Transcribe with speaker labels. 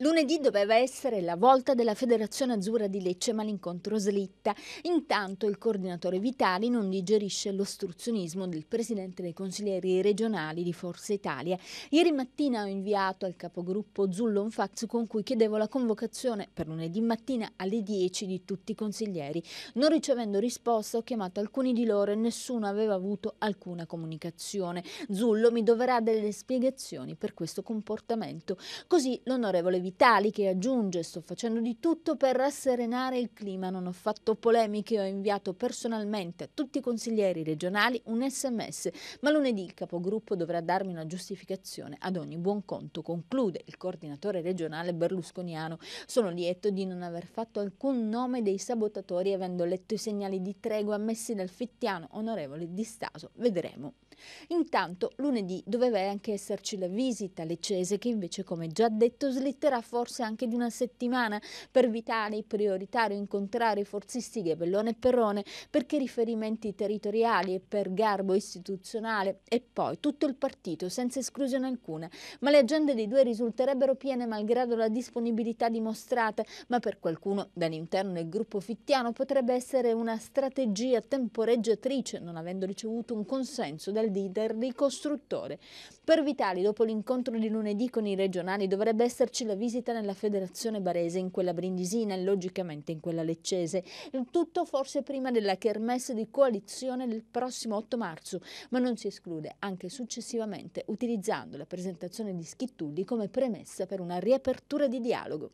Speaker 1: Lunedì doveva essere la volta della Federazione Azzurra di Lecce, ma l'incontro slitta. Intanto il coordinatore Vitali non digerisce l'ostruzionismo del presidente dei consiglieri regionali di Forza Italia. Ieri mattina ho inviato al capogruppo Zullo un fax con cui chiedevo la convocazione per lunedì mattina alle 10 di tutti i consiglieri. Non ricevendo risposta ho chiamato alcuni di loro e nessuno aveva avuto alcuna comunicazione. Zullo mi doverà delle spiegazioni per questo comportamento. Così l'onorevole Vitali Vitali che aggiunge sto facendo di tutto per rasserenare il clima, non ho fatto polemiche, ho inviato personalmente a tutti i consiglieri regionali un sms, ma lunedì il capogruppo dovrà darmi una giustificazione ad ogni buon conto, conclude il coordinatore regionale berlusconiano. Sono lieto di non aver fatto alcun nome dei sabotatori avendo letto i segnali di tregua ammessi dal fettiano onorevole di Staso, vedremo. Intanto lunedì doveva anche esserci la visita alle Cese che invece come già detto slitterà basterà forse anche di una settimana per vitale prioritario incontrare i forzisti Ghebellone e Perrone perché riferimenti territoriali e per garbo istituzionale e poi tutto il partito senza esclusione alcuna. Ma le agende dei due risulterebbero piene malgrado la disponibilità dimostrata, ma per qualcuno dall'interno del gruppo fittiano potrebbe essere una strategia temporeggiatrice non avendo ricevuto un consenso dal leader ricostruttore. Per Vitali, dopo l'incontro di lunedì con i regionali, dovrebbe esserci la visita visita nella federazione barese, in quella brindisina e logicamente in quella leccese. Il tutto forse prima della kermesse di coalizione del prossimo 8 marzo, ma non si esclude anche successivamente utilizzando la presentazione di Schittulli come premessa per una riapertura di dialogo.